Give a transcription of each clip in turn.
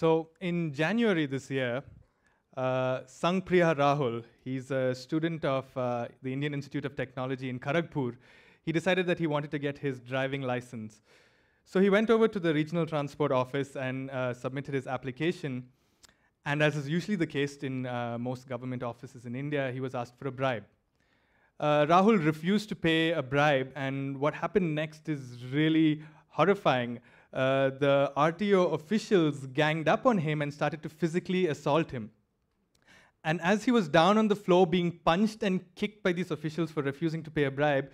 So in January this year, uh, Sangpriya Rahul, he's a student of uh, the Indian Institute of Technology in Kharagpur, he decided that he wanted to get his driving license. So he went over to the regional transport office and uh, submitted his application. And as is usually the case in uh, most government offices in India, he was asked for a bribe. Uh, Rahul refused to pay a bribe, and what happened next is really horrifying uh, the RTO officials ganged up on him and started to physically assault him. And as he was down on the floor being punched and kicked by these officials for refusing to pay a bribe,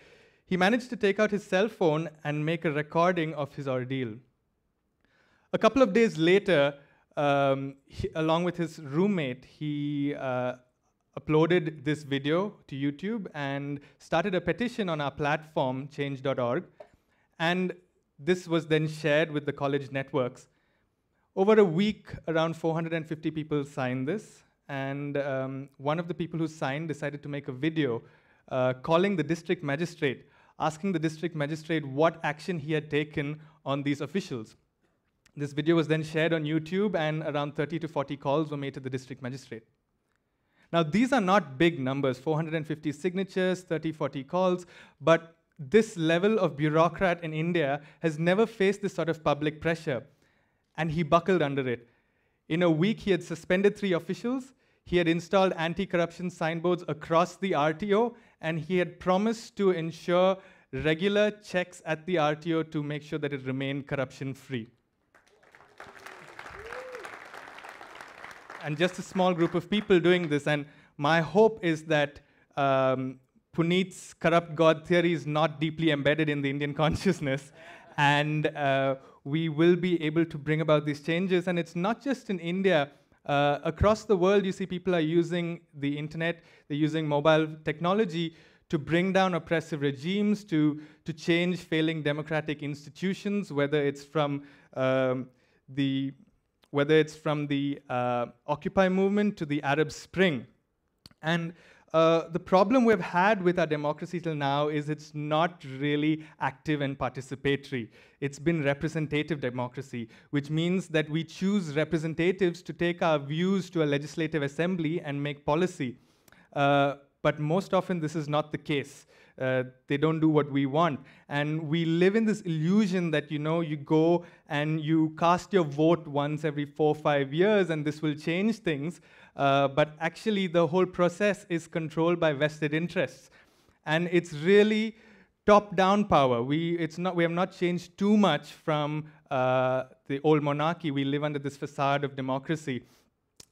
he managed to take out his cell phone and make a recording of his ordeal. A couple of days later, um, he, along with his roommate, he uh, uploaded this video to YouTube and started a petition on our platform, change.org. And this was then shared with the college networks. Over a week, around 450 people signed this, and um, one of the people who signed decided to make a video uh, calling the district magistrate, asking the district magistrate what action he had taken on these officials. This video was then shared on YouTube, and around 30 to 40 calls were made to the district magistrate. Now, these are not big numbers 450 signatures, 30, 40 calls, but this level of bureaucrat in India has never faced this sort of public pressure, and he buckled under it. In a week, he had suspended three officials, he had installed anti corruption signboards across the RTO, and he had promised to ensure regular checks at the RTO to make sure that it remained corruption free. and just a small group of people doing this, and my hope is that. Um, Puneet's corrupt God theory is not deeply embedded in the Indian consciousness. And uh, we will be able to bring about these changes. And it's not just in India. Uh, across the world, you see people are using the internet, they're using mobile technology to bring down oppressive regimes, to, to change failing democratic institutions, whether it's from um, the whether it's from the uh, Occupy movement to the Arab Spring. And uh, the problem we've had with our democracy till now is it's not really active and participatory. It's been representative democracy, which means that we choose representatives to take our views to a legislative assembly and make policy. Uh, but most often, this is not the case uh, they don't do what we want. And we live in this illusion that, you know, you go and you cast your vote once every four or five years and this will change things. Uh, but actually, the whole process is controlled by vested interests. And it's really top-down power. We, it's not, we have not changed too much from uh, the old monarchy. We live under this facade of democracy.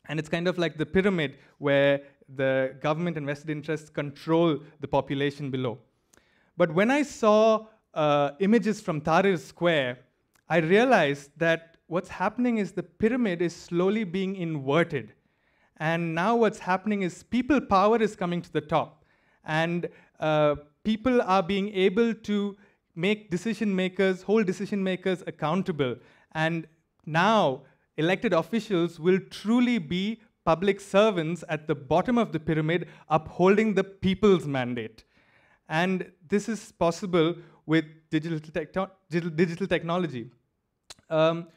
And it's kind of like the pyramid where the government and vested interests control the population below. But when I saw uh, images from Tahrir Square, I realized that what's happening is the pyramid is slowly being inverted. And now what's happening is people power is coming to the top. And uh, people are being able to make decision makers, hold decision makers accountable. And now elected officials will truly be public servants at the bottom of the pyramid upholding the people's mandate. And this is possible with digital, digital, digital, technology. Um,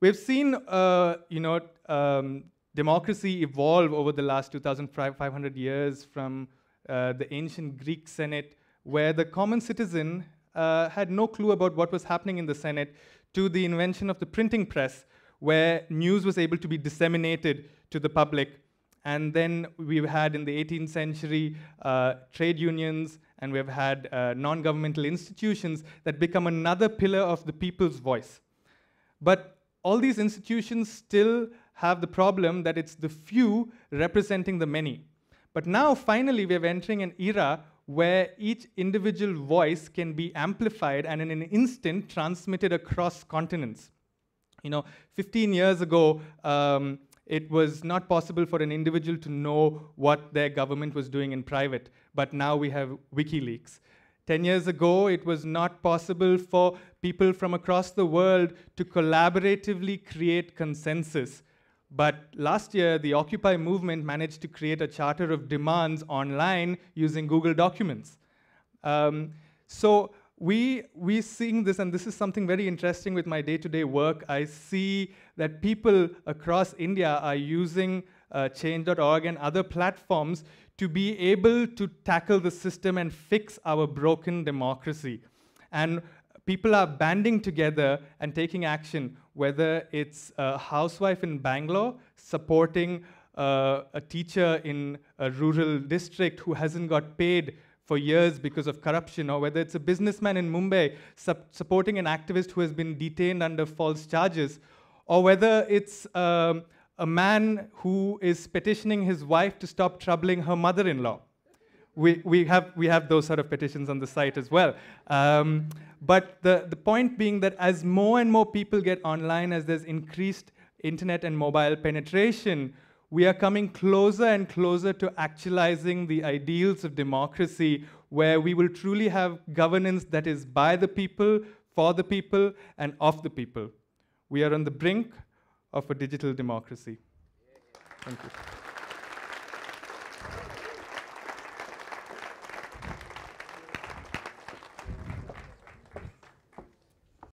we've seen, uh, you know, um, democracy evolve over the last 2,500 years from uh, the ancient Greek Senate, where the common citizen uh, had no clue about what was happening in the Senate, to the invention of the printing press, where news was able to be disseminated to the public. And then we've had in the 18th century uh, trade unions, and we've had uh, non governmental institutions that become another pillar of the people's voice. But all these institutions still have the problem that it's the few representing the many. But now, finally, we're entering an era where each individual voice can be amplified and in an instant transmitted across continents. You know, 15 years ago, um, it was not possible for an individual to know what their government was doing in private, but now we have WikiLeaks. 10 years ago, it was not possible for people from across the world to collaboratively create consensus. But last year, the Occupy movement managed to create a charter of demands online using Google Documents. Um, so we, we're seeing this, and this is something very interesting with my day-to-day -day work. I see that people across India are using uh, change.org and other platforms to be able to tackle the system and fix our broken democracy. And people are banding together and taking action, whether it's a housewife in Bangalore supporting uh, a teacher in a rural district who hasn't got paid for years because of corruption, or whether it's a businessman in Mumbai supporting an activist who has been detained under false charges, or whether it's um, a man who is petitioning his wife to stop troubling her mother-in-law. We, we, have, we have those sort of petitions on the site as well. Um, but the, the point being that as more and more people get online, as there's increased internet and mobile penetration, we are coming closer and closer to actualizing the ideals of democracy where we will truly have governance that is by the people, for the people, and of the people. We are on the brink of a digital democracy. Thank you.